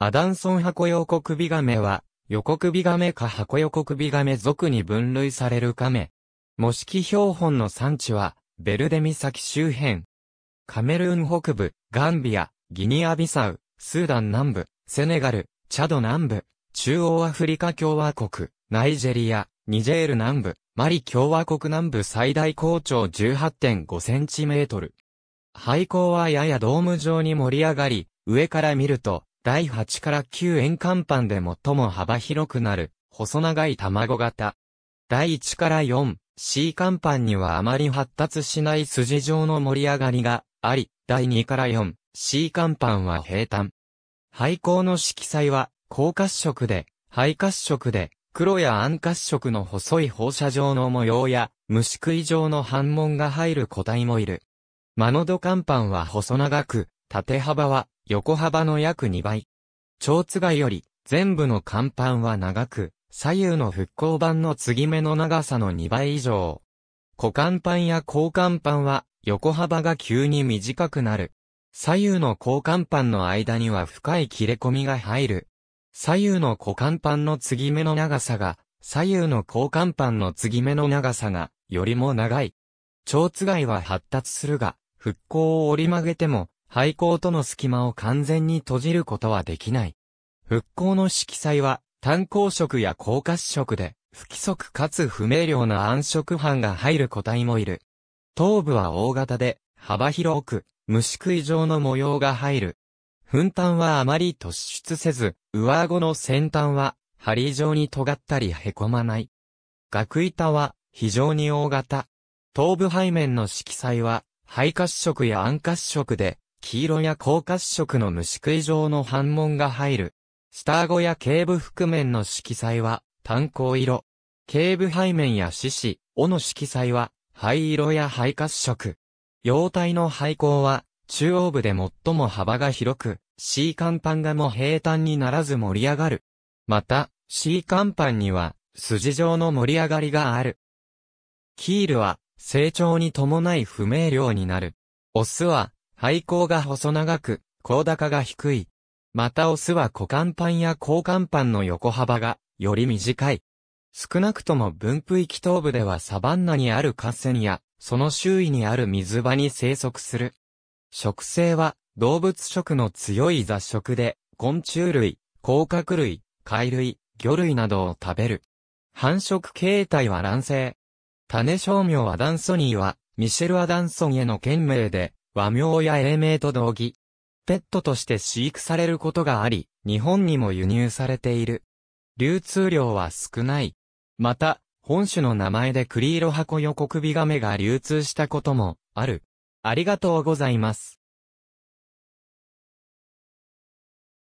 アダンソン箱横首亀は、横首亀か箱横首亀属に分類される亀。模式標本の産地は、ベルデミキ周辺。カメルーン北部、ガンビア、ギニアビサウ、スーダン南部、セネガル、チャド南部、中央アフリカ共和国、ナイジェリア、ニジェール南部、マリ共和国南部最大高潮18.5センチメートル。廃校はややドーム状に盛り上がり、上から見ると、第8から9円間板で最も幅広くなる、細長い卵型。第1から4、C 間板にはあまり発達しない筋状の盛り上がりがあり、第2から4、C 間板は平坦。廃校の色彩は、高褐色で、肺褐色で、黒や暗褐色の細い放射状の模様や、虫食い状の反紋が入る個体もいる。マノド甲板は細長く、縦幅は横幅の約2倍。蝶津貝より、全部の甲板は長く、左右の復興板の継ぎ目の長さの2倍以上。股間板や交換板は、横幅が急に短くなる。左右の交換板の間には深い切れ込みが入る。左右の股間板の継ぎ目の長さが、左右の交換板の継ぎ目の長さが、よりも長い。蝶津貝は発達するが、復興を折り曲げても、廃校との隙間を完全に閉じることはできない。復興の色彩は、炭鉱色や高褐色で、不規則かつ不明瞭な暗色斑が入る個体もいる。頭部は大型で、幅広く、虫食い状の模様が入る。粉炭はあまり突出せず、上顎の先端は、針状に尖ったり凹まない。額板は、非常に大型。頭部背面の色彩は、肺褐色や暗褐色で、黄色や高褐色の虫食い状の反紋が入る。下顎や頸部覆面の色彩は炭鉱色。頸部背面や四肢、尾の色彩は灰色や灰褐色。腰体の肺校は中央部で最も幅が広く、C 甲板がも平坦にならず盛り上がる。また、C 甲板には筋状の盛り上がりがある。キールは成長に伴い不明瞭になる。オスは肺孔が細長く、高高が低い。またオスは股間ンや交パンの横幅が、より短い。少なくとも分布域東部ではサバンナにある河川や、その周囲にある水場に生息する。食性は、動物食の強い雑食で、昆虫類、甲殻類、貝類、魚類などを食べる。繁殖形態は卵生。種商名アダンソニーは、ミシェル・アダンソンへの県名で、和名や英名と同義。ペットとして飼育されることがあり、日本にも輸入されている。流通量は少ない。また、本種の名前で栗色箱横首亀ビガメが流通したこともある。ありがとうございます。